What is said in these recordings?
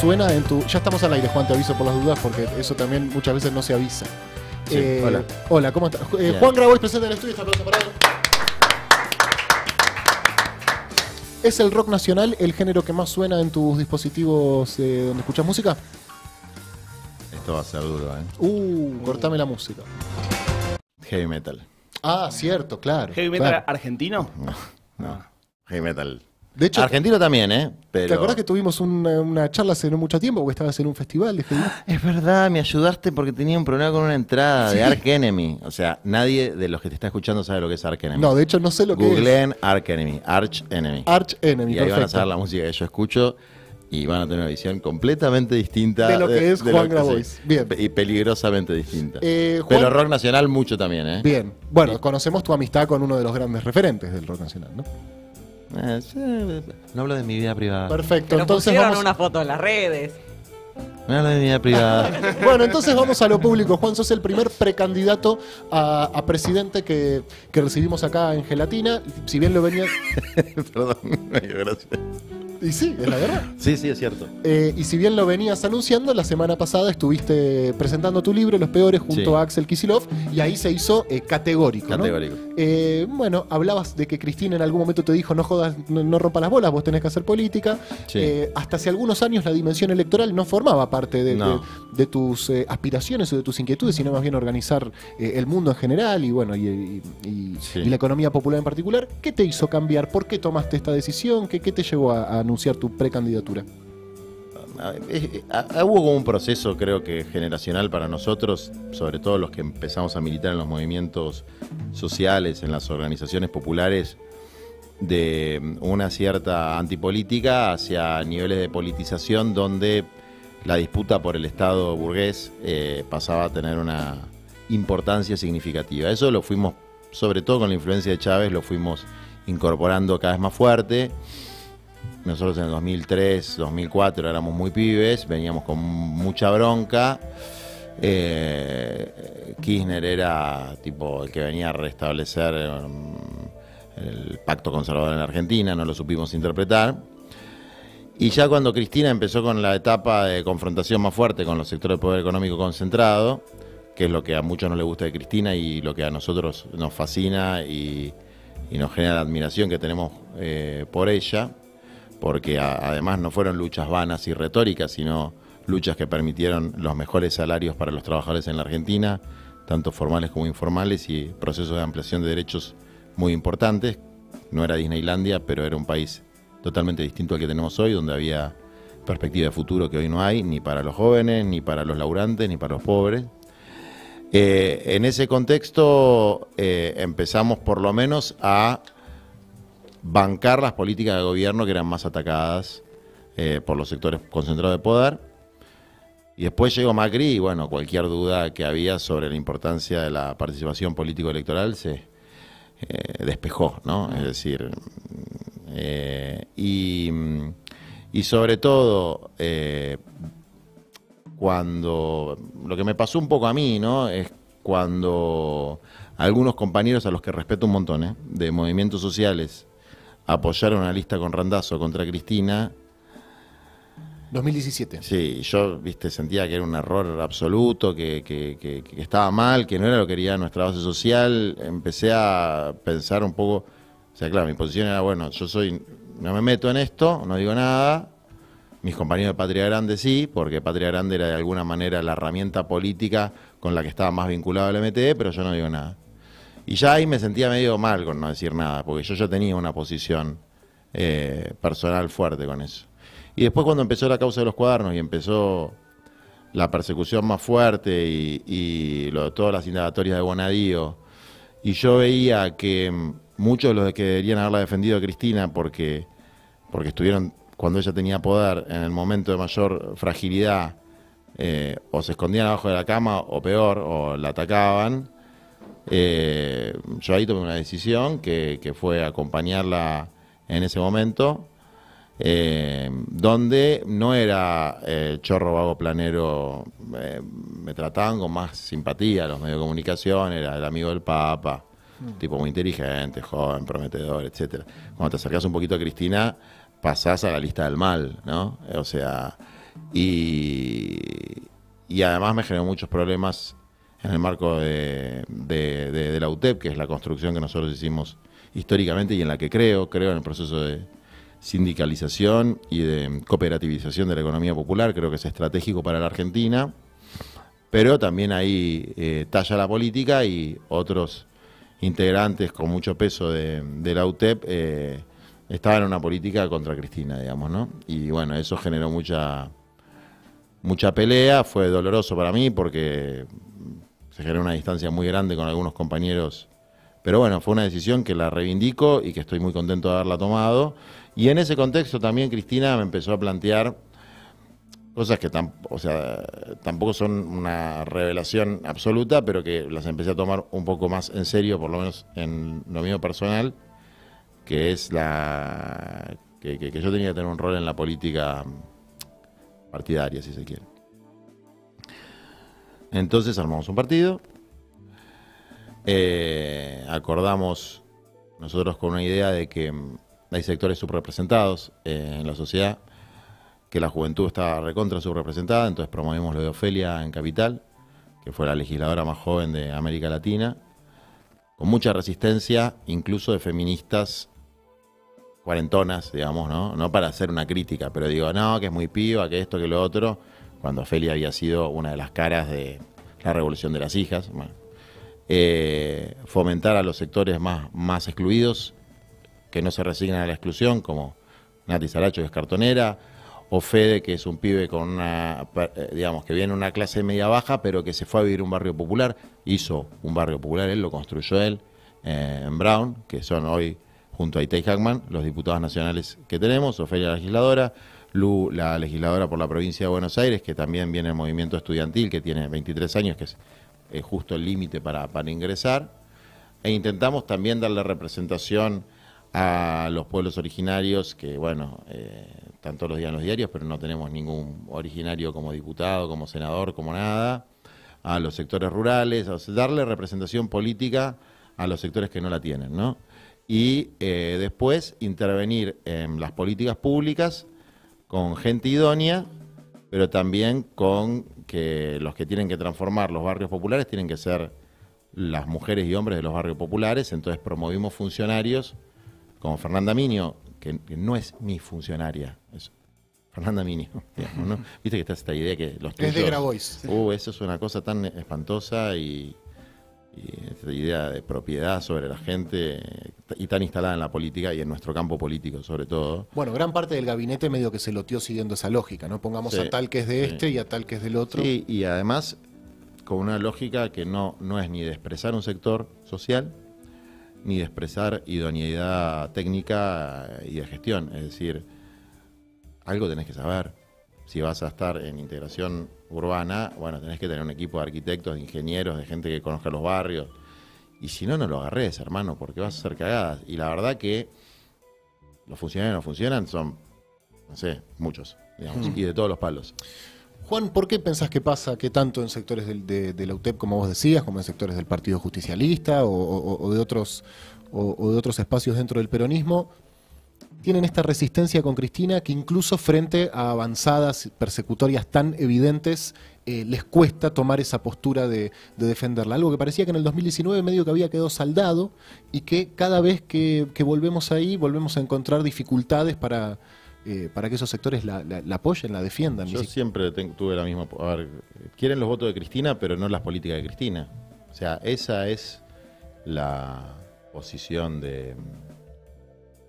suena en tu. Ya estamos al aire, Juan, te aviso por las dudas, porque eso también muchas veces no se avisa. Eh, hola. hola. ¿cómo estás? Eh, Juan Grabois presenta en el estudio, está para ¿Es el rock nacional el género que más suena en tus dispositivos eh, donde escuchas música? Esto va a ser duro, ¿eh? Uh, cortame la música. Heavy metal. Ah, cierto, claro. ¿Heavy metal argentino? No, no. Heavy metal de hecho, Argentino también, ¿eh? ¿Te acordás que tuvimos una, charla hace no mucho tiempo? Porque estabas en un festival. Ah, es verdad, me ayudaste porque tenía un problema con una entrada de Ark Enemy. O sea, nadie de los que te está escuchando sabe lo que es Ark Enemy. No, de hecho no sé lo que es. Googleen Ark Enemy, Arch Enemy. Arch Enemy, Y van a saber la música que yo escucho y van a tener una visión completamente distinta de lo que es Juan Grabois. bien. Y peligrosamente distinta. Eh, Pero rock nacional mucho también, ¿eh? Bien. Bueno, conocemos tu amistad con uno de los grandes referentes del rock nacional, ¿no? Eh, no hablo de mi vida privada. Perfecto. entonces vamos... una foto en las redes. No hablo de mi vida privada. bueno, entonces vamos a lo público. Juan, sos el primer precandidato a, presidente que, que, recibimos acá en Gelatina. Si bien lo venía... Perdón, gracias. Y sí, es la verdad. sí, sí, es cierto. Eh, y si bien lo venías anunciando, la semana pasada estuviste presentando tu libro, Los Peores, junto a Axel Kisilov, y ahí se hizo eh, categórico. Categórico. Eh, bueno, hablabas de que Cristina en algún momento te dijo, no jodas, no, rompa las bolas, vos tenés que hacer política. hasta hace algunos años la dimensión electoral no formaba parte de, tus aspiraciones o de tus inquietudes, sino más bien organizar el mundo en general y bueno, y, la economía popular en particular. ¿Qué te hizo cambiar? ¿Por qué tomaste esta decisión? ¿Qué, te llevó a anunciar tu precandidatura? Ah, eh, eh, ah, ah, hubo un proceso, creo que generacional para nosotros, sobre todo los que empezamos a militar en los movimientos sociales, en las organizaciones populares, de mm, una cierta antipolítica hacia niveles de politización donde la disputa por el Estado burgués eh, pasaba a tener una importancia significativa. Eso lo fuimos, sobre todo con la influencia de Chávez, lo fuimos incorporando cada vez más fuerte nosotros en el 2003, 2004 éramos muy pibes, veníamos con mucha bronca. Eh, Kirchner era tipo el que venía a restablecer um, el pacto conservador en Argentina, no lo supimos interpretar. Y ya cuando Cristina empezó con la etapa de confrontación más fuerte con los sectores de poder económico concentrado, que es lo que a muchos no le gusta de Cristina y lo que a nosotros nos fascina y, nos genera la admiración que tenemos eh, por ella, porque además no fueron luchas vanas y retóricas, sino luchas que permitieron los mejores salarios para los trabajadores en la Argentina, tanto formales como informales, y procesos de ampliación de derechos muy importantes. No era Disneylandia, pero era un país totalmente distinto al que tenemos hoy, donde había perspectiva de futuro que hoy no hay, ni para los jóvenes, ni para los laburantes, ni para los pobres. Eh, en ese contexto eh, empezamos por lo menos a bancar las políticas de gobierno que eran más atacadas eh, por los sectores concentrados de poder. Y después llegó Macri y bueno, cualquier duda que había sobre la importancia de la participación político-electoral se eh, despejó, ¿no? Es decir, eh, y, y, sobre todo, cuando, lo que me pasó un poco a mí, ¿no? Es cuando algunos compañeros a los que respeto un montón, ¿eh? de movimientos sociales, apoyar una lista con Randazo contra Cristina. 2017. Sí, yo viste, sentía que era un error absoluto, que, estaba mal, que no era lo que quería nuestra base social. Empecé a pensar un poco, o sea, claro, mi posición era, bueno, yo soy, no me meto en esto, no digo nada, mis compañeros de Patria Grande sí, porque Patria Grande era de alguna manera la herramienta política con la que estaba más vinculado el MTE, pero yo no digo nada. Y ya ahí me sentía medio mal con no decir nada, porque yo ya tenía una posición eh, personal fuerte con eso. Y después cuando empezó la causa de los cuadernos y empezó la persecución más fuerte y, lo de todas las indagatorias de Bonadío, y yo veía que muchos de los que deberían haberla defendido a Cristina porque, porque estuvieron cuando ella tenía poder en el momento de mayor fragilidad, eh, o se escondían abajo de la cama, o peor, o la atacaban, eh, yo ahí tomé una decisión que, fue acompañarla en ese momento, eh, donde no era eh, chorro vago planero, eh, me trataban con más simpatía los medios de comunicación, era el amigo del Papa, mm. tipo muy inteligente, joven, prometedor, etcétera. Cuando te sacas un poquito a Cristina, pasás a la lista del mal, ¿no? O sea, y, y además me generó muchos problemas en el marco de, la UTEP, que es la construcción que nosotros hicimos históricamente y en la que creo, creo en el proceso de sindicalización y de cooperativización de la economía popular, creo que es estratégico para la Argentina, pero también ahí eh, talla la política y otros integrantes con mucho peso de, la UTEP eh, estaban en una política contra Cristina, digamos, ¿no? Y bueno, eso generó mucha mucha pelea, fue doloroso para mí porque se una distancia muy grande con algunos compañeros. Pero bueno, fue una decisión que la reivindico y que estoy muy contento de haberla tomado. Y en ese contexto también Cristina me empezó a plantear cosas que o sea, tampoco son una revelación absoluta, pero que las empecé a tomar un poco más en serio, por lo menos en lo mío personal, que es la que yo tenía que tener un rol en la política partidaria, si se quiere. Entonces armamos un partido, eh, acordamos nosotros con una idea de que mm, hay sectores subrepresentados eh, en la sociedad, que la juventud está recontra subrepresentada, entonces promovimos lo de Ofelia en Capital, que fue la legisladora más joven de América Latina, con mucha resistencia, incluso de feministas cuarentonas, digamos, ¿no? No para hacer una crítica, pero digo, no, que es muy piba, que esto, que lo otro cuando Ofelia había sido una de las caras de la Revolución de las Hijas. Eh, fomentar a los sectores más, más excluidos, que no se resignan a la exclusión, como Nati Saracho, que es cartonera, o Fede, que es un pibe con eh, que viene de una clase media baja, pero que se fue a vivir un barrio popular, hizo un barrio popular, él lo construyó él eh, en Brown, que son hoy, junto a Itay Hackman, los diputados nacionales que tenemos, Ofelia legisladora, la legisladora por la provincia de Buenos Aires, que también viene el movimiento estudiantil, que tiene 23 años, que es eh, justo el límite para, ingresar. E intentamos también darle representación a los pueblos originarios, que bueno, eh, están todos los días los diarios, pero no tenemos ningún originario como diputado, como senador, como nada, a los sectores rurales, darle representación política a los sectores que no la tienen, ¿no? Y eh, después intervenir en las políticas públicas con gente idónea, pero también con que los que tienen que transformar los barrios populares tienen que ser las mujeres y hombres de los barrios populares, entonces promovimos funcionarios como Fernanda Minio, que, no es mi funcionaria, Fernanda Minio, digamos, Viste que está esta idea que los tuyos... Es de Grabois. Uh, eso es una cosa tan espantosa y y esta idea de propiedad sobre la gente eh, y tan instalada en la política y en nuestro campo político sobre todo. Bueno, gran parte del gabinete medio que se loteó siguiendo esa lógica, ¿no? Pongamos a tal que es de este y a tal que es del otro. Sí, y además con una lógica que no, no es ni de expresar un sector social, ni de expresar idoneidad técnica eh, y de gestión. Es decir, algo tenés que saber si vas a estar en integración urbana, bueno, tenés que tener un equipo de arquitectos, de ingenieros, de gente que conozca los barrios. Y si no, no lo agarres, hermano, porque vas a hacer cagadas. Y la verdad que los funcionarios no funcionan, son, no sé, muchos, digamos, mm. y de todos los palos. Juan, ¿por qué pensás que pasa que tanto en sectores del, de, la UTEP, como vos decías, como en sectores del Partido Justicialista o, de otros o, de otros espacios dentro del peronismo, tienen esta resistencia con Cristina que incluso frente a avanzadas persecutorias tan evidentes eh, les cuesta tomar esa postura de, defenderla. Algo que parecía que en el 2019 medio que había quedado saldado y que cada vez que, volvemos ahí volvemos a encontrar dificultades para, eh, para que esos sectores la, apoyen, la defiendan. Yo siempre tuve la misma... A ver, quieren los votos de Cristina pero no las políticas de Cristina. O sea, esa es la posición de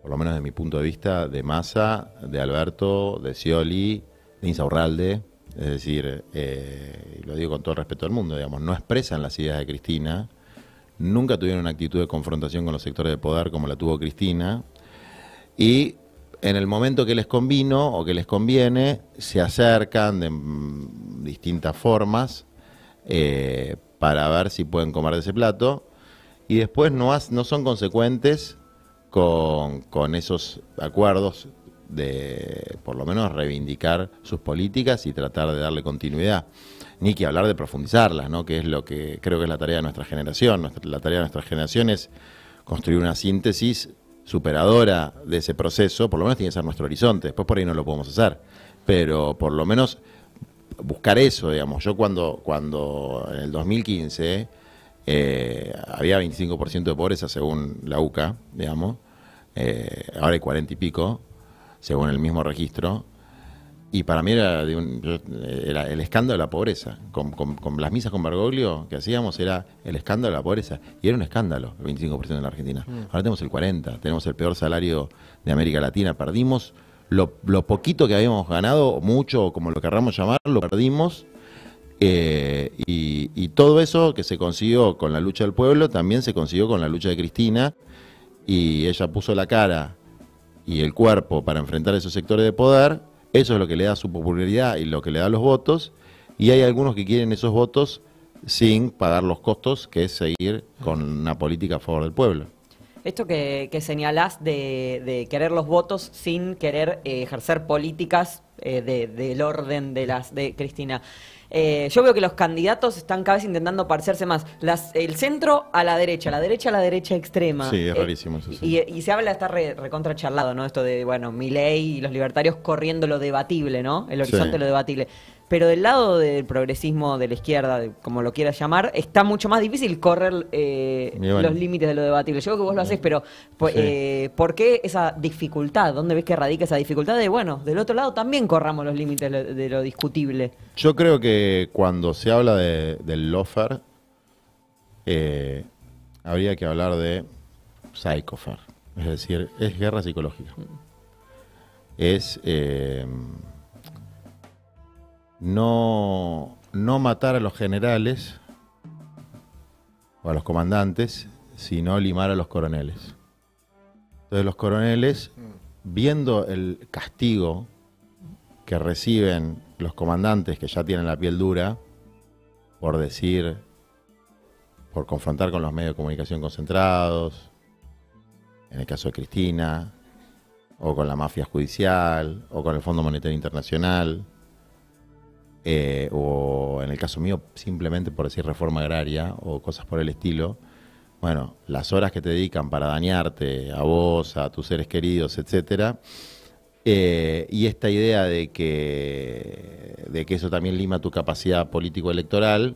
por lo menos de mi punto de vista, de Massa, de Alberto, de Scioli, de Insaurralde. Es decir, eh, lo digo con todo respeto al mundo, digamos, no expresan las ideas de Cristina, nunca tuvieron una actitud de confrontación con los sectores de poder como la tuvo Cristina, y en el momento que les convino o que les conviene, se acercan de mm, distintas formas eh, para ver si pueden comer de ese plato, y después no son consecuentes con, esos acuerdos de por lo menos reivindicar sus políticas y tratar de darle continuidad. Ni que hablar de profundizarlas, ¿no? que es lo que creo que es la tarea de nuestra generación. la tarea de nuestra generación es construir una síntesis superadora de ese proceso, por lo menos tiene que ser nuestro horizonte, después por ahí no lo podemos hacer, pero por lo menos buscar eso, digamos. Yo cuando, cuando en el 2015 eh, había 25% de pobreza según la UCA, digamos. Eh, ahora hay 40 y pico, según el mismo registro. Y para mí era, el escándalo de la pobreza. Con, las misas con Bergoglio que hacíamos era el escándalo de la pobreza. Y era un escándalo, el 25% de la Argentina. Mm. Ahora tenemos el 40%, tenemos el peor salario de América Latina. Perdimos lo, lo poquito que habíamos ganado, mucho, como lo querramos llamarlo, perdimos eh, y, todo eso que se consiguió con la lucha del pueblo también se consiguió con la lucha de Cristina y ella puso la cara y el cuerpo para enfrentar esos sectores de poder, eso es lo que le da su popularidad y lo que le da los votos y hay algunos que quieren esos votos sin pagar los costos que es seguir con una política a favor del pueblo. Esto que, señalás de, querer los votos sin querer eh, ejercer políticas eh, del orden de las de Cristina. Eh, yo veo que los candidatos están cada vez intentando parecerse más. Las, el centro a la derecha, la derecha a la derecha extrema. Sí, eh, rarísimo eso. Y, se habla, está recontra ¿no? Esto de, bueno, mi ley y los libertarios corriendo lo debatible, ¿no? El horizonte lo debatible pero del lado del progresismo, de la izquierda, como lo quieras llamar, está mucho más difícil correr eh, los límites de lo debatible. Yo creo que vos lo haces, pero pues, eh, ¿por qué esa dificultad? ¿Dónde ves que radica esa dificultad de, bueno, del otro lado también corramos los límites de lo discutible? Yo creo que cuando se habla del lofer, eh, habría que hablar de psychofer, es decir, es guerra psicológica. Mm. Es... Eh, no, no matar a los generales o a los comandantes, sino limar a los coroneles. Entonces los coroneles, viendo el castigo que reciben los comandantes que ya tienen la piel dura, por decir, por confrontar con los medios de comunicación concentrados, en el caso de Cristina, o con la mafia judicial, o con el Fondo Monetario Internacional, eh, o en el caso mío simplemente por decir reforma agraria o cosas por el estilo, bueno, las horas que te dedican para dañarte a vos, a tus seres queridos, etcétera, eh, y esta idea de que, de que eso también lima tu capacidad político-electoral,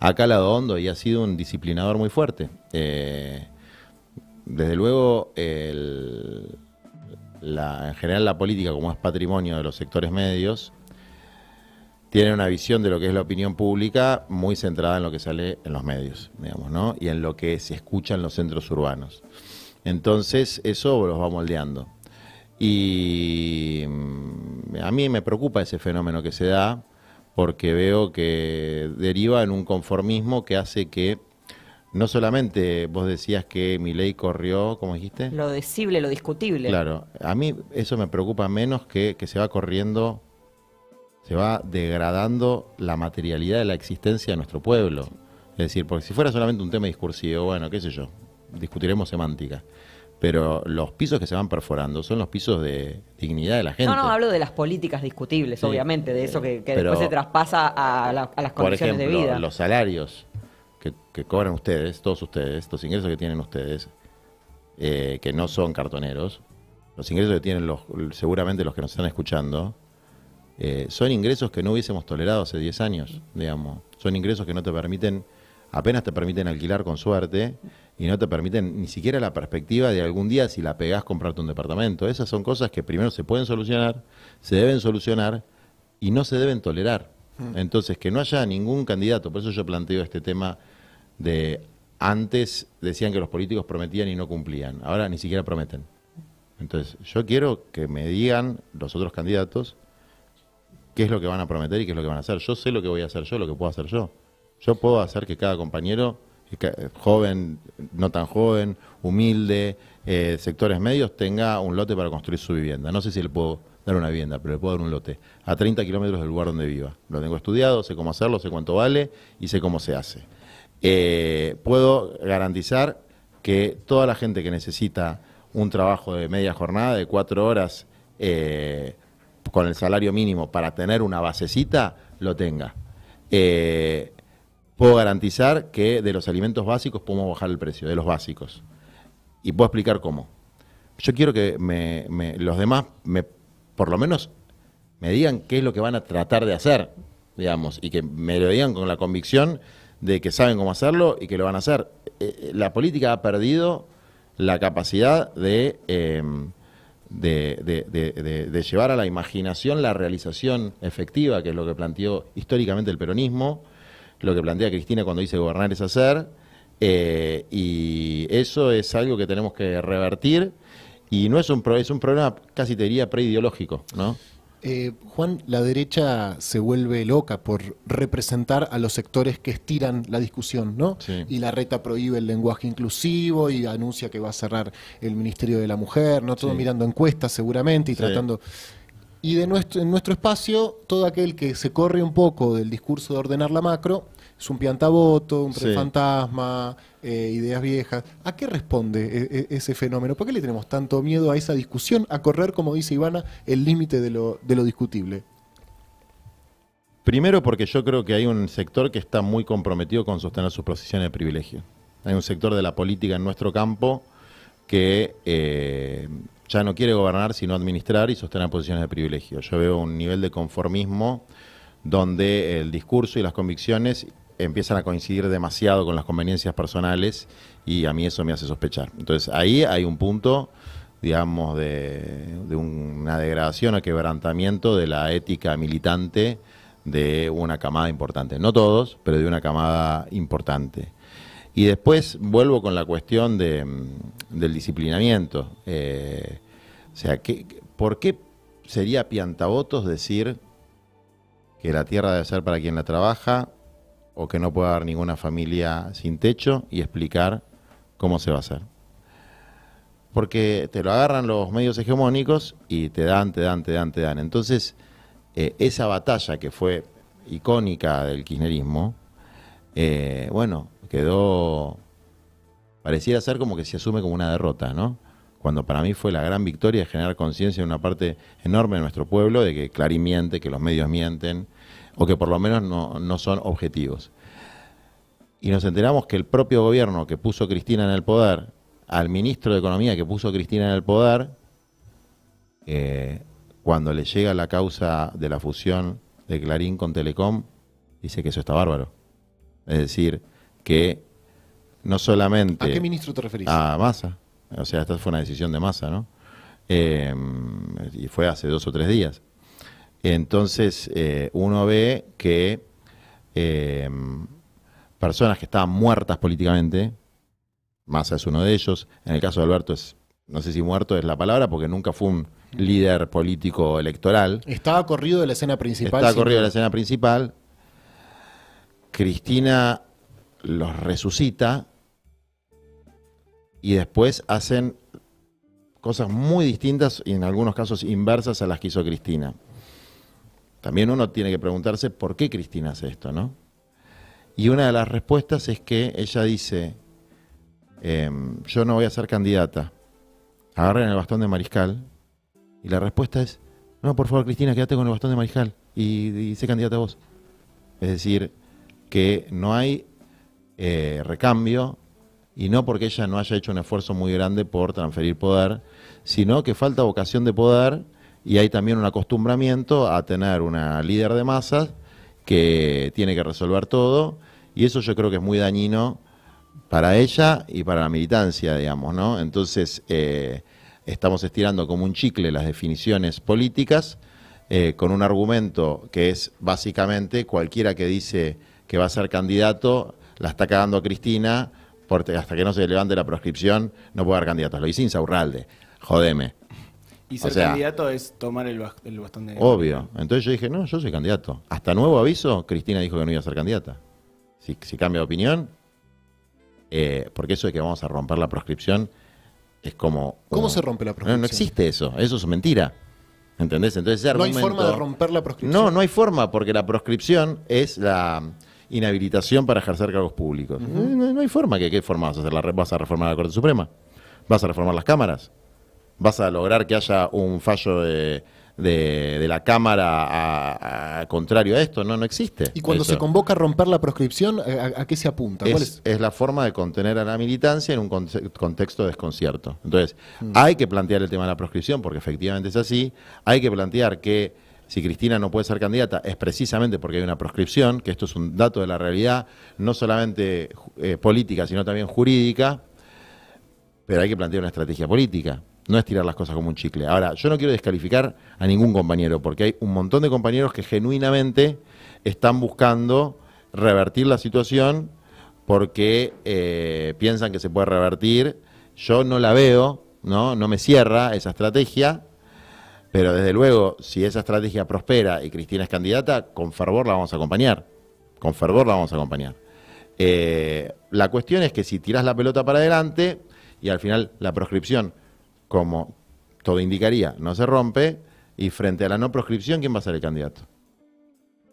ha calado hondo y ha sido un disciplinador muy fuerte. Eh, desde luego, en general la política, como es patrimonio de los sectores medios, tiene una visión de lo que es la opinión pública muy centrada en lo que sale en los medios, digamos, ¿no? Y en lo que se escucha en los centros urbanos. Entonces, eso los va moldeando. Y mm, a mí me preocupa ese fenómeno que se da porque veo que deriva en un conformismo que hace que no solamente vos decías que mi ley corrió, ¿como dijiste? Lo decible, lo discutible. Claro, a mí eso me preocupa menos que, que se va corriendo se va degradando la materialidad de la existencia de nuestro pueblo. Es decir, porque si fuera solamente un tema discursivo, bueno, qué sé yo, discutiremos semántica. Pero los pisos que se van perforando son los pisos de dignidad de la gente. No, no, hablo de las políticas discutibles, obviamente, de eso que, después se traspasa a, la, a las condiciones por ejemplo, de vida. Los salarios que, cobran ustedes, todos ustedes, los ingresos que tienen ustedes, eh, que no son cartoneros, los ingresos que tienen los, seguramente los que nos están escuchando, eh, son ingresos que no hubiésemos tolerado hace 10 años, digamos. Son ingresos que no te permiten, apenas te permiten alquilar con suerte y no te permiten ni siquiera la perspectiva de algún día si la pegás comprarte un departamento. Esas son cosas que primero se pueden solucionar, se deben solucionar y no se deben tolerar. Mm. Entonces, que no haya ningún candidato, por eso yo planteo este tema de antes decían que los políticos prometían y no cumplían, ahora ni siquiera prometen. Entonces, yo quiero que me digan los otros candidatos qué es lo que van a prometer y qué es lo que van a hacer. Yo sé lo que voy a hacer yo, lo que puedo hacer yo. Yo puedo hacer que cada compañero, eh, joven, no tan joven, humilde, eh, sectores medios, tenga un lote para construir su vivienda. No sé si le puedo dar una vivienda, pero le puedo dar un lote a 30 kilómetros del lugar donde viva. Lo tengo estudiado, sé cómo hacerlo, sé cuánto vale y sé cómo se hace. Eh, puedo garantizar que toda la gente que necesita un trabajo de media jornada, de cuatro horas, con el salario mínimo para tener una basecita, lo tenga. Eh, puedo garantizar que de los alimentos básicos podemos bajar el precio, de los básicos. Y puedo explicar cómo. Yo quiero que me, los demás, me, por lo menos, me digan qué es lo que van a tratar de hacer, digamos, y que me lo digan con la convicción de que saben cómo hacerlo y que lo van a hacer. Eh, eh, la política ha perdido la capacidad de de, llevar a la imaginación la realización efectiva, que es lo que planteó históricamente el peronismo, lo que plantea Cristina cuando dice gobernar es hacer, eh, y eso es algo que tenemos que revertir, y no es un, es un problema casi te diría preideológico, ¿no? Eh, Juan, la derecha se vuelve loca por representar a los sectores que estiran la discusión, ¿no? Y la reta prohíbe el lenguaje inclusivo y anuncia que va a cerrar el Ministerio de la Mujer, ¿no? Todo mirando encuestas seguramente y tratando... Y de nuestro, en nuestro espacio, todo aquel que se corre un poco del discurso de ordenar la macro es un piantaboto, un fantasma, eh, ideas viejas. ¿A qué responde e, e, ese fenómeno? ¿Por qué le tenemos tanto miedo a esa discusión, a correr, como dice Ivana, el límite de lo, discutible? Primero porque yo creo que hay un sector que está muy comprometido con sostener sus posiciones de privilegio. Hay un sector de la política en nuestro campo que eh, ya no quiere gobernar, sino administrar y sostener posiciones de privilegio. Yo veo un nivel de conformismo donde el discurso y las convicciones empiezan a coincidir demasiado con las conveniencias personales y a mí eso me hace sospechar. Entonces ahí hay un punto, digamos, de, una degradación a quebrantamiento de la ética militante de una camada importante. No todos, pero de una camada importante. Y después vuelvo con la cuestión mm, del disciplinamiento. Eh, o sea, ¿por qué sería piantavotos decir que la tierra debe ser para quien la trabaja o que no pueda haber ninguna familia sin techo y explicar cómo se va a hacer. Porque te lo agarran los medios hegemónicos y te dan, te dan, te dan, te dan. Entonces, eh, esa batalla que fue icónica del kirchnerismo, eh, bueno, quedó, pareciera ser como que se asume como una derrota, ¿no? Cuando para mí fue la gran victoria de generar conciencia en una parte enorme de nuestro pueblo de que Clarín miente, que los medios mienten, o que por lo menos no, son objetivos. Y nos enteramos que el propio gobierno que puso Cristina en el poder, al ministro de Economía que puso Cristina en el poder, eh, cuando le llega la causa de la fusión de Clarín con Telecom, dice que eso está bárbaro. Es decir, que no solamente... ¿A qué ministro te referís? A Massa. O sea, esta fue una decisión de Massa, ¿no? Eh, y fue hace dos o tres días. Entonces eh, uno ve que eh, personas que estaban muertas políticamente, Massa es uno de ellos, en el caso de Alberto es, no sé si muerto es la palabra, porque nunca fue un líder político electoral. Estaba corrido de la escena principal. Estaba corrido de la escena principal. Cristina los resucita y después hacen cosas muy distintas y en algunos casos inversas a las que hizo Cristina. También uno tiene que preguntarse por qué Cristina hace esto, ¿no? Y una de las respuestas es que ella dice, em, yo no voy a ser candidata, agarren el bastón de mariscal. Y la respuesta es, no, por favor Cristina, quédate con el bastón de mariscal y, y sé candidata vos. Es decir, que no hay eh, recambio y no porque ella no haya hecho un esfuerzo muy grande por transferir poder, sino que falta vocación de poder y hay también un acostumbramiento a tener una líder de masas que tiene que resolver todo y eso yo creo que es muy dañino para ella y para la militancia, digamos, ¿no? Entonces eh, estamos estirando como un chicle las definiciones políticas eh, con un argumento que es básicamente cualquiera que dice que va a ser candidato la está cagando a Cristina porque hasta que no se levante la proscripción no puede haber candidatos. Lo dice Insaurralde, jodeme. Y ser candidato es tomar el, bastón de... Obvio. Entonces yo dije, no, yo soy candidato. Hasta nuevo aviso, Cristina dijo que no iba a ser candidata. Si, si cambia de opinión, eh, porque eso de que vamos a romper la proscripción es como... ¿Cómo se rompe la proscripción? No, existe eso, eso es mentira. ¿Entendés? Entonces ese argumento, No hay forma de romper la proscripción. No, no hay forma, porque la proscripción es la inhabilitación para ejercer cargos públicos. no, hay forma que qué forma vas a hacer. ¿Vas a reformar la Corte Suprema? ¿Vas a reformar las cámaras? vas a lograr que haya un fallo de, la Cámara contrario a esto, no, no existe. ¿Y cuando se convoca a romper la proscripción, a, qué se apunta? es, la forma de contener a la militancia en un contexto de desconcierto. Entonces, mm. hay que plantear el tema de la proscripción, porque efectivamente es así, hay que plantear que si Cristina no puede ser candidata es precisamente porque hay una proscripción, que esto es un dato de la realidad, no solamente eh, política, sino también jurídica, pero hay que plantear una estrategia política. No es tirar las cosas como un chicle. Ahora, yo no quiero descalificar a ningún compañero, porque hay un montón de compañeros que genuinamente están buscando revertir la situación porque eh, piensan que se puede revertir. Yo no la veo, ¿no? No me cierra esa estrategia. Pero desde luego, si esa estrategia prospera y Cristina es candidata, con fervor la vamos a acompañar. Con fervor la vamos a acompañar. Eh, la cuestión es que si tiras la pelota para adelante y al final la proscripción como todo indicaría, no se rompe, y frente a la no proscripción, ¿quién va a ser el candidato?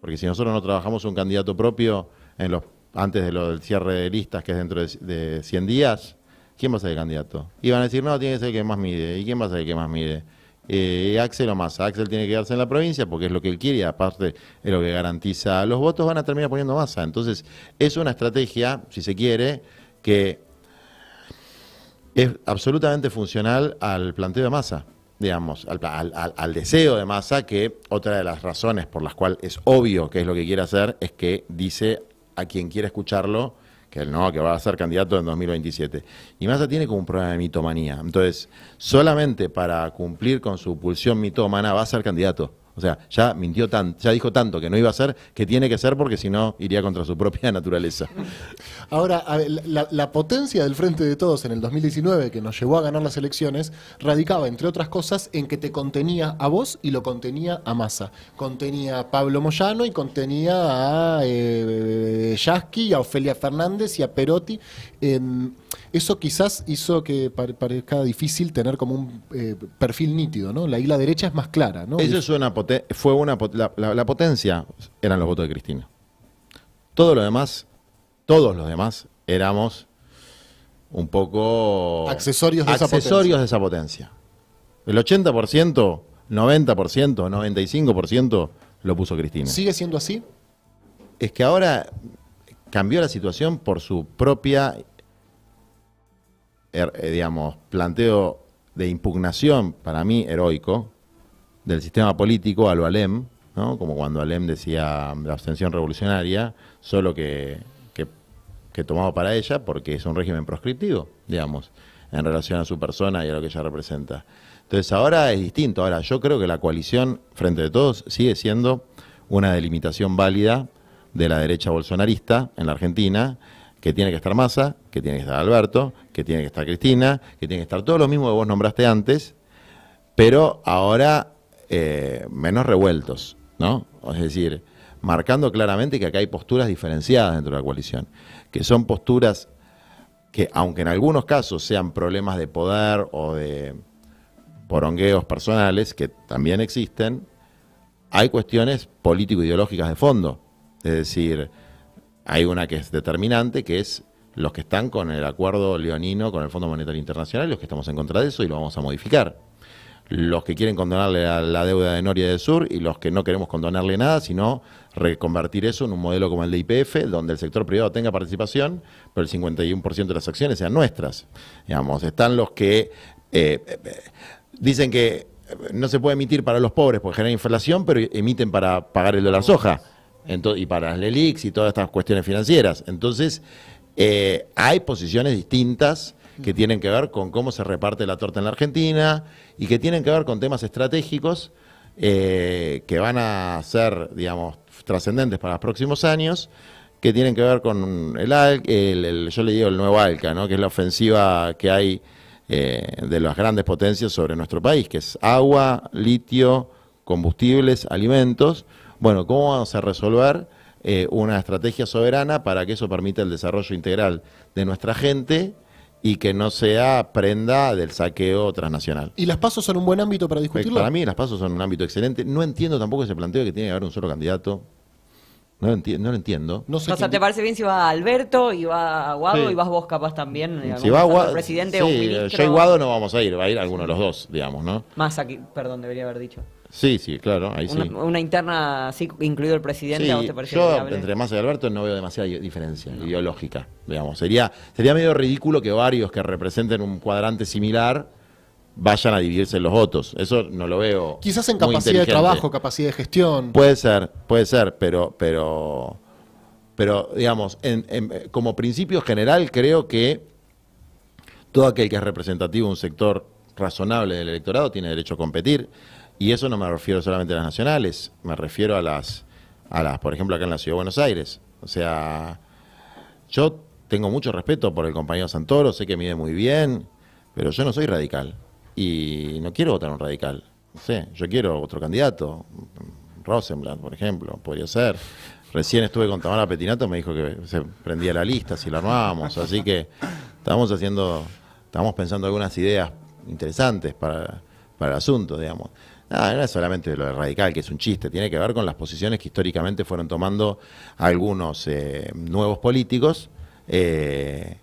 Porque si nosotros no trabajamos un candidato propio en los, antes de lo del cierre de listas, que es dentro de, 100 días, ¿quién va a ser el candidato? Y van a decir, no, tiene que ser el que más mide. ¿Y quién va a ser el que más mide? Eh, Axel o Massa. Axel tiene que quedarse en la provincia porque es lo que él quiere y aparte es lo que garantiza los votos, van a terminar poniendo Massa. Entonces, es una estrategia, si se quiere, que es absolutamente funcional al planteo de masa digamos, al, deseo de masa que otra de las razones por las cuales es obvio que es lo que quiere hacer, es que dice a quien quiera escucharlo que él no, que va a ser candidato en 2027. Y Massa tiene como un problema de mitomanía. Entonces, solamente para cumplir con su pulsión mitómana va a ser candidato. O sea, ya mintió tanto, ya dijo tanto que no iba a ser, que tiene que ser porque si no iría contra su propia naturaleza. Ahora, la, potencia del Frente de Todos en el 2019 que nos llevó a ganar las elecciones radicaba, entre otras cosas, en que te contenía a vos y lo contenía a Massa. Contenía a Pablo Moyano y contenía a eh, Yasky, a Ofelia Fernández y a Perotti. Em, eso quizás hizo que parezca difícil tener como un eh, perfil nítido, ¿no? La isla derecha es más clara, ¿no? Eso fue una la, potencia eran los votos de Cristina. Todo lo demás, todos los demás éramos un poco accesorios de esa potencia. El 80%, 90%, 95% lo puso Cristina. ¿Sigue siendo así? Es que ahora cambió la situación por su propia, er, eh, digamos, planteo de impugnación, para mí heroico, del sistema político a lo Alem, ¿no? como cuando Alem decía la abstención revolucionaria, solo que, tomaba para ella porque es un régimen proscriptivo, digamos, en relación a su persona y a lo que ella representa. Entonces ahora es distinto, ahora yo creo que la coalición frente de todos sigue siendo una delimitación válida de la derecha bolsonarista en la Argentina, que tiene que estar Massa, que tiene que estar Alberto, que tiene que estar Cristina, que tiene que estar todo lo mismo que vos nombraste antes, pero ahora eh, menos revueltos, ¿no? Es decir, marcando claramente que acá hay posturas diferenciadas dentro de la coalición, que son posturas que, aunque en algunos casos sean problemas de poder o de porongueos personales, que también existen, hay cuestiones político-ideológicas de fondo. Es decir, hay una que es determinante, que es los que están con el acuerdo leonino con el Fondo Monetario Internacional, los que estamos en contra de eso y lo vamos a modificar. Los que quieren condonarle a la deuda de Noria del Sur y los que no queremos condonarle nada, sino reconvertir eso en un modelo como el de IPF, donde el sector privado tenga participación, pero el 51% de las acciones sean nuestras. Digamos, están los que eh, eh, dicen que no se puede emitir para los pobres porque genera inflación, pero emiten para pagar el dólar soja y para las LELIX y todas estas cuestiones financieras. Entonces, eh, hay posiciones distintas que mm. tienen que ver con cómo se reparte la torta en la Argentina y que tienen que ver con temas estratégicos eh, que van a ser, digamos, trascendentes para los próximos años, que tienen que ver con el, el yo le digo el nuevo ALCA, ¿no? que es la ofensiva que hay eh, de las grandes potencias sobre nuestro país, que es agua, litio, combustibles, alimentos bueno, ¿cómo vamos a resolver eh, una estrategia soberana para que eso permita el desarrollo integral de nuestra gente y que no sea prenda del saqueo transnacional. ¿Y las pasos son un buen ámbito para discutirlo? Eh, para mí las pasos son un ámbito excelente. No entiendo tampoco ese planteo que tiene que haber un solo candidato. No lo, no entiendo. No sé o ¿te parece bien si va Alberto y va Guado y vas vos capaz también? si va Guado, presidente Yo y Guado no vamos a ir, va a ir alguno de los dos, digamos, ¿no? Más aquí, perdón, debería haber dicho. Sí, sí, claro, ahí una, sí. Una interna así, incluido el presidente, no te Yo, entre más y Alberto, no veo demasiada diferencia ideológica, Sería, sería medio ridículo que varios que representen un cuadrante similar vayan a dividirse en los votos. Eso no lo veo. Quizás en capacidad de trabajo, capacidad de gestión. Puede ser, puede ser, pero, pero, pero digamos, como principio general, creo que todo aquel que es representativo de un sector razonable del electorado tiene derecho a competir. Y eso no me refiero solamente a las nacionales, me refiero a las, a las, por ejemplo, acá en la Ciudad de Buenos Aires. O sea, yo tengo mucho respeto por el compañero Santoro, sé que mide muy bien, pero yo no soy radical. Y no quiero votar un radical. No sé, yo quiero otro candidato. Rosenblatt, por ejemplo, podría ser. Recién estuve con Tamara Petinato, me dijo que se prendía la lista si la armábamos. Así que estamos haciendo, estamos pensando algunas ideas interesantes para, para el asunto, digamos no es solamente lo radical, que es un chiste, tiene que ver con las posiciones que históricamente fueron tomando algunos eh, nuevos políticos. Eh,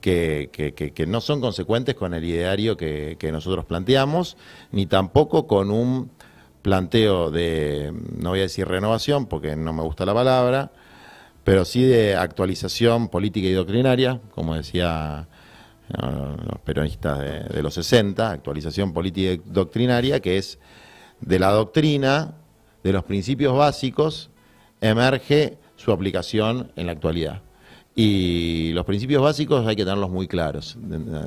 que, no son consecuentes con el ideario que, nosotros planteamos, ni tampoco con un planteo de, no voy a decir renovación porque no me gusta la palabra, pero sí de actualización política y doctrinaria, como decía los peronistas de, de los 60, actualización política y doctrinaria, que es de la doctrina, de los principios básicos, emerge su aplicación en la actualidad. Y los principios básicos hay que tenerlos muy claros.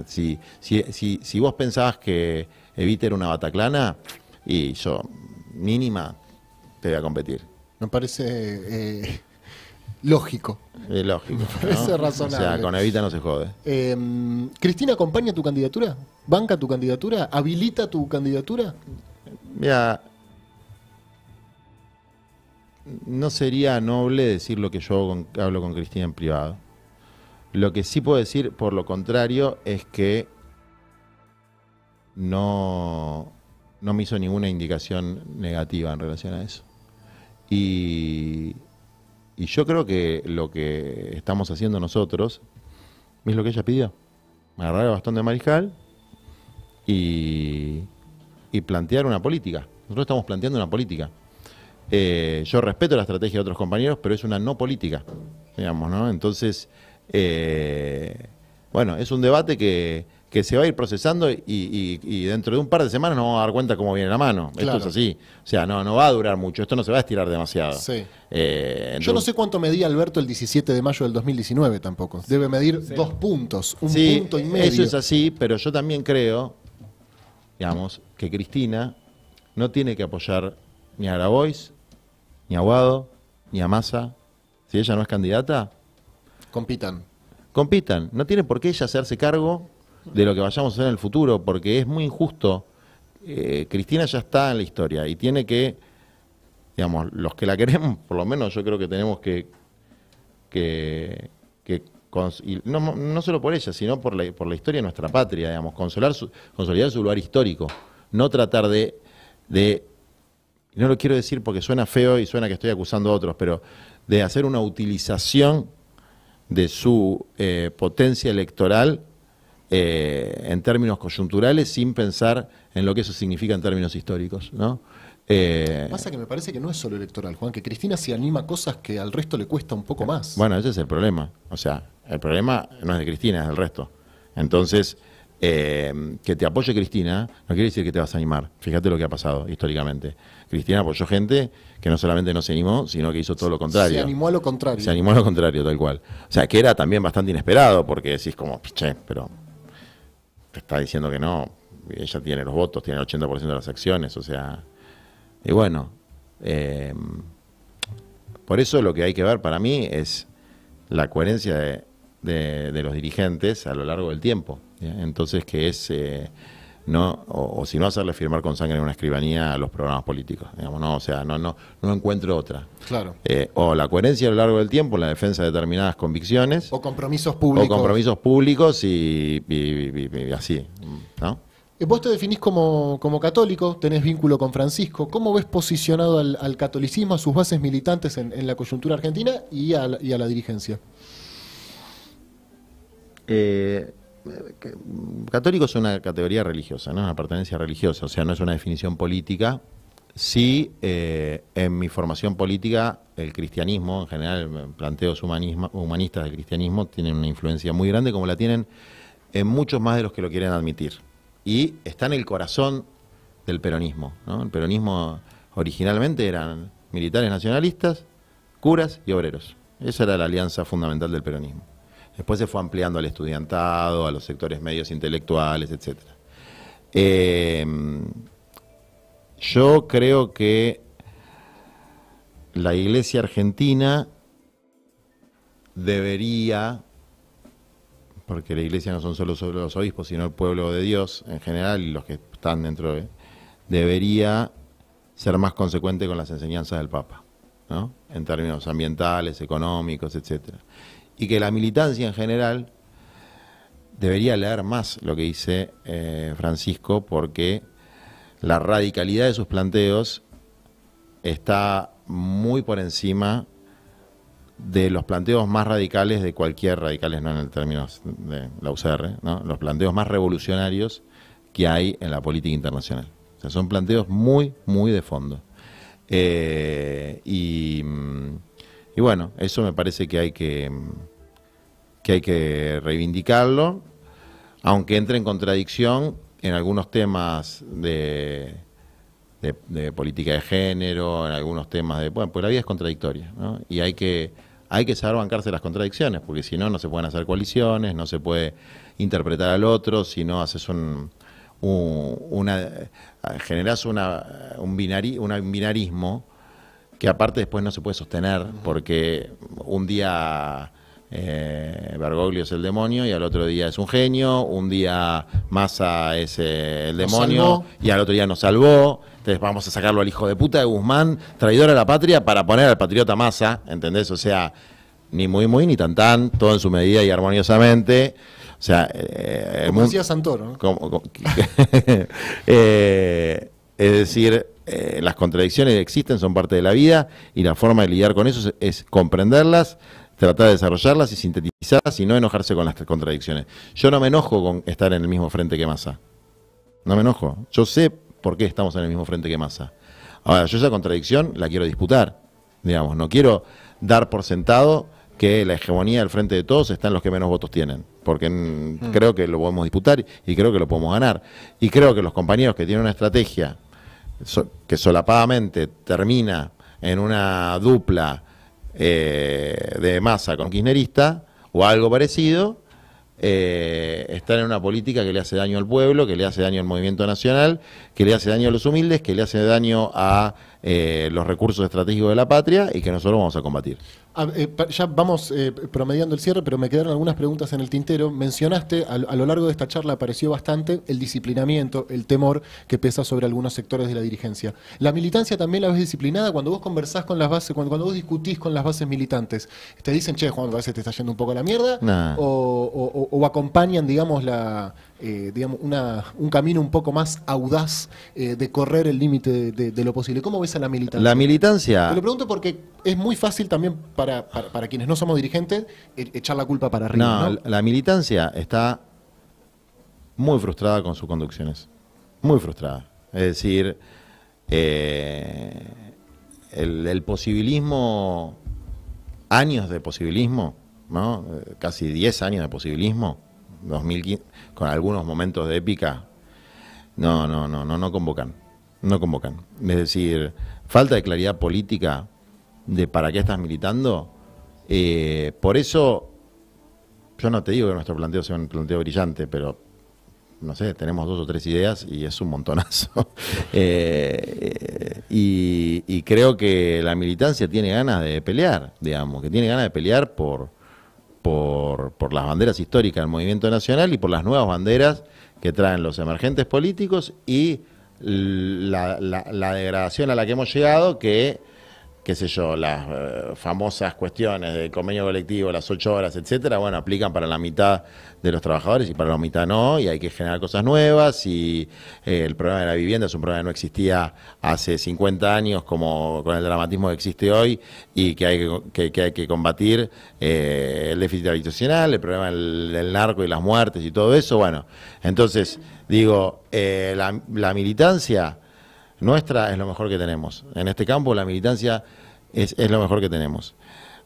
Si, vos pensabas que Evita era una bataclana, y yo, mínima, te voy a competir. Me parece eh, lógico. Es lógico. Me parece razonable. O sea, con Evita no se jode. Em, Cristina, ¿acompaña tu candidatura? ¿Banca tu candidatura? ¿Habilita tu candidatura? Mira, no sería noble decir lo que yo hablo con Cristina en privado. Lo que sí puedo decir, por lo contrario, es que no, me hizo ninguna indicación negativa en relación a eso. Y, y yo creo que lo que estamos haciendo nosotros es lo que ella pidió. Me el bastón de mariscal y y plantear una política. Nosotros estamos planteando una política. Eh, yo respeto la estrategia de otros compañeros, pero es una no política, digamos, ¿no? Entonces, eh, bueno, es un debate que, que se va a ir procesando y, dentro de un par de semanas nos vamos a dar cuenta cómo viene la mano. Esto es así. O sea, no, no va a durar mucho, esto no se va a estirar demasiado. Eh, yo no sé cuánto medía Alberto el 17 de mayo del 2019 tampoco. Debe medir dos puntos, un punto y medio. Eso es así, pero yo también creo digamos, que Cristina no tiene que apoyar ni a Grabois, ni a Guado, ni a Massa. Si ella no es candidata. Compitan. Compitan. No tiene por qué ella hacerse cargo de lo que vayamos a hacer en el futuro, porque es muy injusto. Eh, Cristina ya está en la historia y tiene que, digamos, los que la queremos, por lo menos yo creo que tenemos que, que no, no, solo por ella, sino por la, historia de nuestra patria, digamos, consolar su, consolidar su lugar histórico, no tratar de, no lo quiero decir porque suena feo y suena que estoy acusando a otros, pero de hacer una utilización de su eh, potencia electoral eh, en términos coyunturales sin pensar en lo que eso significa en términos históricos, ¿no? Eh, Pasa que me parece que no es solo electoral, Juan, que Cristina se anima cosas que al resto le cuesta un poco más. Bueno, ese es el problema. O sea, el problema no es de Cristina, es del resto. Entonces, eh, que te apoye Cristina no quiere decir que te vas a animar. Fíjate lo que ha pasado históricamente. Cristina apoyó gente que no solamente no se animó, sino que hizo todo lo contrario. Se animó a lo contrario. Se animó a lo contrario, tal cual. O sea, que era también bastante inesperado, porque decís como, pero te está diciendo que no. Ella tiene los votos, tiene el 80% de las acciones, o sea, y bueno, eh, por eso lo que hay que ver para mí es la coherencia de, los dirigentes a lo largo del tiempo. Entonces, que es... Eh, no, o, si no hacerle firmar con sangre en una escribanía a los programas políticos, digamos, no, o sea, no, no, no encuentro otra. Claro. Eh, o la coherencia a lo largo del tiempo, la defensa de determinadas convicciones. O compromisos públicos. O compromisos públicos y así, ¿no? Eh, vos te definís como, católico, tenés vínculo con Francisco. ¿Cómo ves posicionado al, catolicismo, a sus bases militantes en, la coyuntura argentina y a, la dirigencia? Eh, católico es una categoría religiosa, ¿no? una pertenencia religiosa, o sea, no es una definición política. Sí, eh, en mi formación política, el cristianismo, en general, planteos humanistas del cristianismo, tienen una influencia muy grande, como la tienen en muchos más de los que lo quieren admitir y está en el corazón del peronismo. El peronismo originalmente eran militares nacionalistas, curas y obreros. Esa era la alianza fundamental del peronismo. Después se fue ampliando al estudiantado, a los sectores medios intelectuales, etc. Eh, yo creo que la iglesia argentina debería porque la iglesia no son solo los obispos, sino el pueblo de Dios en general y los que están dentro de, debería ser más consecuente con las enseñanzas del Papa, ¿no? en términos ambientales, económicos, etcétera Y que la militancia en general debería leer más lo que dice eh, Francisco, porque la radicalidad de sus planteos está muy por encima de los planteos más radicales de cualquier, radicales no en el término de la UCR, los planteos más revolucionarios que hay en la política internacional. O sea, son planteos muy, muy de fondo. Eh, mm, y, bueno, eso me parece que hay que, mm, que hay que reivindicarlo, aunque entre en contradicción en algunos temas de, de, política de género, en algunos temas de... Bueno, pues la vida es contradictoria, ¿no? Y hay que hay que saber bancarse las contradicciones, porque si no, no se pueden hacer coaliciones, no se puede interpretar al otro, si no haces un, una, generas un binarismo que aparte después no se puede sostener, porque un día eh, Bergoglio es el demonio y al otro día es un genio, un día Massa es eh, el demonio y al otro día nos salvó. Entonces vamos a sacarlo al hijo de puta de Guzmán, traidor a la patria, para poner al patriota Massa, ¿entendés? O sea, ni muy muy ni tan tan, todo en su medida y armoniosamente. O sea, eh, como decía Santoro. es decir, las contradicciones existen, son parte de la vida y la forma de lidiar con eso es comprenderlas, tratar de desarrollarlas y sintetizarlas y no enojarse con las contradicciones. Yo no me enojo con estar en el mismo frente que Massa. No me enojo. Yo sé por qué estamos en el mismo frente que Massa. Ahora, yo esa contradicción la quiero disputar. Digamos, no quiero dar por sentado que la hegemonía del frente de todos está en los que menos votos tienen, porque hmm. creo que lo podemos disputar y creo que lo podemos ganar. Y creo que los compañeros que tienen una estrategia que solapadamente termina en una dupla eh, de masa con kirchnerista o algo parecido, eh, están en una política que le hace daño al pueblo, que le hace daño al movimiento nacional que le hace daño a los humildes, que le hace daño a eh, los recursos estratégicos de la patria y que nosotros vamos a combatir. Ah, eh, ya vamos eh, promediando el cierre, pero me quedaron algunas preguntas en el tintero. Mencionaste, a, lo largo de esta charla apareció bastante el disciplinamiento, el temor que pesa sobre algunos sectores de la dirigencia. ¿La militancia también la ves disciplinada? Cuando vos conversás con las bases, cuando, vos discutís con las bases militantes, ¿te dicen, che, Juan, a veces te está yendo un poco a la mierda? o acompañan, digamos, la, eh, digamos, una, un camino un poco más audaz eh, de correr el límite de, lo posible. ¿Cómo ves a la militancia? La militancia. Te lo pregunto porque es muy fácil también para, para, quienes no somos dirigentes e, echar la culpa para arriba. No, la militancia está muy frustrada con sus conducciones. Muy frustrada. Es decir, eh, el, posibilismo, años de posibilismo, ¿no? casi 10 años de posibilismo, 2015, con algunos momentos de épica, no, no, no, no, no convocan, no convocan. Es decir, falta de claridad política de para qué estás militando. Eh, por eso, yo no te digo que nuestro planteo sea un planteo brillante, pero no sé, tenemos dos o tres ideas y es un montonazo. Eh, eh, y creo que la militancia tiene ganas de pelear, digamos, que tiene ganas de pelear por por, por las banderas históricas del movimiento nacional y por las nuevas banderas que traen los emergentes políticos y la, la, la, degradación a la que hemos llegado, que qué sé yo, las eh, famosas cuestiones del convenio colectivo, las ocho horas, etcétera, bueno, aplican para la mitad de los trabajadores y para la mitad no, y hay que generar cosas nuevas. Y eh, el problema de la vivienda es un problema que no existía hace 50 años, como con el dramatismo que existe hoy, y que hay que, que, hay que combatir eh, el déficit habitacional, el problema del, narco y las muertes y todo eso. Bueno, entonces, digo, la militancia nuestra es lo mejor que tenemos. En este campo, la militancia es, lo mejor que tenemos.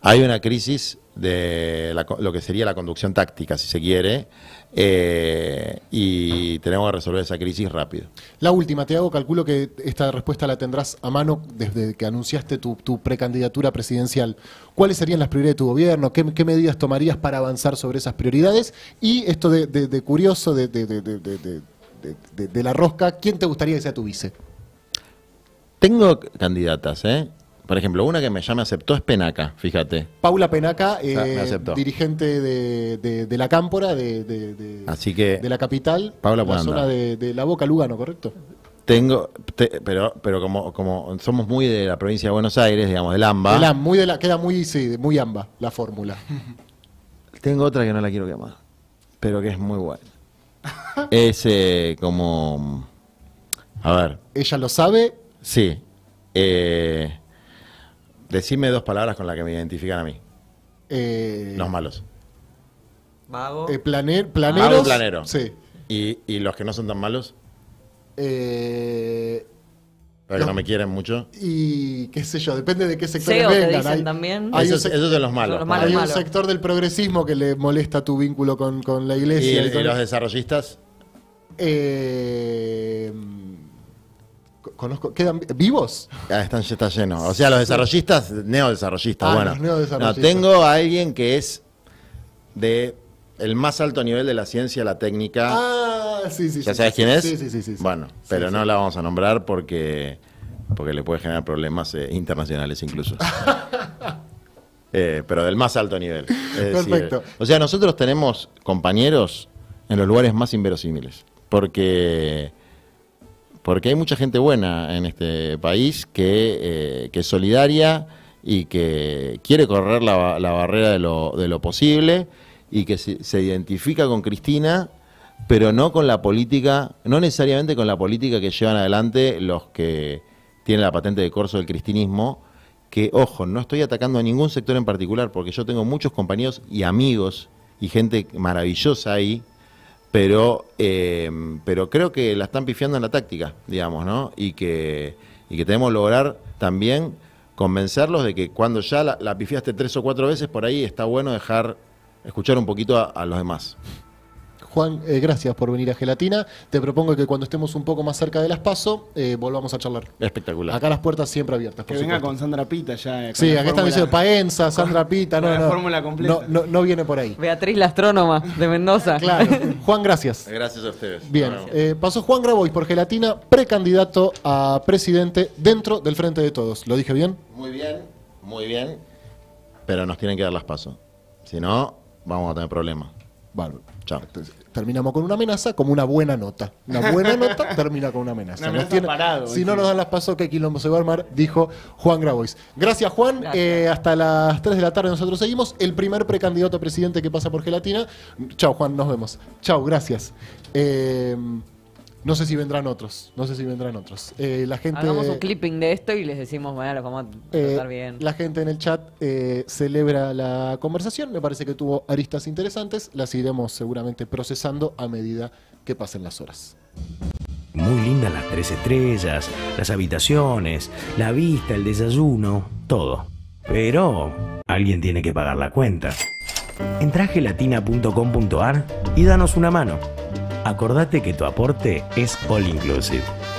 Hay una crisis de lo que sería la conducción táctica, si se quiere, eh, y tenemos que resolver esa crisis rápido. La última, te hago calculo que esta respuesta la tendrás a mano desde que anunciaste tu, precandidatura presidencial. ¿Cuáles serían las prioridades de tu gobierno? ¿Qué, medidas tomarías para avanzar sobre esas prioridades? Y esto de, de, de curioso, de, de, la rosca, ¿quién te gustaría que sea tu vice? Tengo candidatas, ¿eh? por ejemplo, una que me, ya me aceptó es Penaca, fíjate. Paula Penaca, eh, dirigente de, la Cámpora, de, de la capital, Paula la zona de, La Boca, Lugano, ¿correcto? Tengo, pero, pero como, como somos muy de la provincia de Buenos Aires, digamos, del AMBA. muy de la, queda muy, sí, muy AMBA la fórmula. Tengo otra que no la quiero llamar, pero que es muy buena. es eh, como... A ver. ¿Ella lo sabe? Sí. Eh, Decime dos palabras con las que me identifican a mí. Eh, los malos. Vago. Eh, planer, planeros. planero. Sí. ¿Y, los que no son tan malos? Eh, Pero no me quieren mucho. Y qué sé yo, depende de qué sector vengan. también. esos, son los malos. hay un sector del progresismo que le molesta tu vínculo con, la iglesia. ¿Y, los desarrollistas? Eh Conozco, ¿Quedan vivos? Ah, están, está lleno. O sea, los desarrollistas, neodesarrollistas, ah, bueno. No, tengo a alguien que es de el más alto nivel de la ciencia, la técnica. Ah, sí, sí. ¿Ya sabes quién es? Sí, sí, sí. bueno, pero no la vamos a nombrar porque, porque le puede generar problemas eh, internacionales incluso. Eh, pero del más alto nivel. Perfecto. o sea, nosotros tenemos compañeros en los lugares más inverosímiles. Porque porque hay mucha gente buena en este país que, eh, es solidaria y que quiere correr la, barrera de lo, posible y que se, se, identifica con Cristina, pero no con la política, no necesariamente con la política que llevan adelante los que tienen la patente de corso del cristinismo, que, ojo, no estoy atacando a ningún sector en particular, porque yo tengo muchos compañeros y amigos y gente maravillosa ahí pero, eh, pero creo que la están pifiando en la táctica, digamos, ¿no? Y que, y que tenemos que lograr también convencerlos de que cuando ya la, pifiaste tres o cuatro veces, por ahí está bueno dejar escuchar un poquito a los demás. Juan, eh, gracias por venir a Gelatina. Te propongo que cuando estemos un poco más cerca de las PASO, eh, volvamos a charlar. Espectacular. Acá las puertas siempre abiertas. Por que venga con Sandra Pita ya. sí, acá están diciendo Paenza, Sandra Pita. No, no, fórmula completa. No, viene por ahí. Beatriz la astrónoma de Mendoza. claro. Juan, gracias. Gracias a ustedes. Bien. Eh, pasó Juan Grabois por Gelatina, precandidato a presidente dentro del Frente de Todos. ¿Lo dije bien? Muy bien, muy bien. Pero nos tienen que dar las PASO. Si no, vamos a tener problemas. Vale terminamos con una amenaza como una buena nota. Una buena nota termina con una amenaza. si no nos dan las pasos, que quilombo se va a armar, dijo Juan Grabois. Gracias, Juan. Eh, hasta las 3 de la tarde nosotros seguimos. El primer precandidato a presidente que pasa por Gelatina. Chao, Juan, nos vemos. Chao, gracias. Eh, no sé si vendrán otros, no sé si vendrán otros. Eh, la gente, Hagamos un clipping de esto y les decimos, vamos a eh, bien. La gente en el chat eh, celebra la conversación, me parece que tuvo aristas interesantes, las iremos seguramente procesando a medida que pasen las horas. Muy lindas las tres estrellas, las habitaciones, la vista, el desayuno, todo. Pero alguien tiene que pagar la cuenta. Entra gelatina.com.ar y danos una mano. Acordate que tu aporte es all inclusive.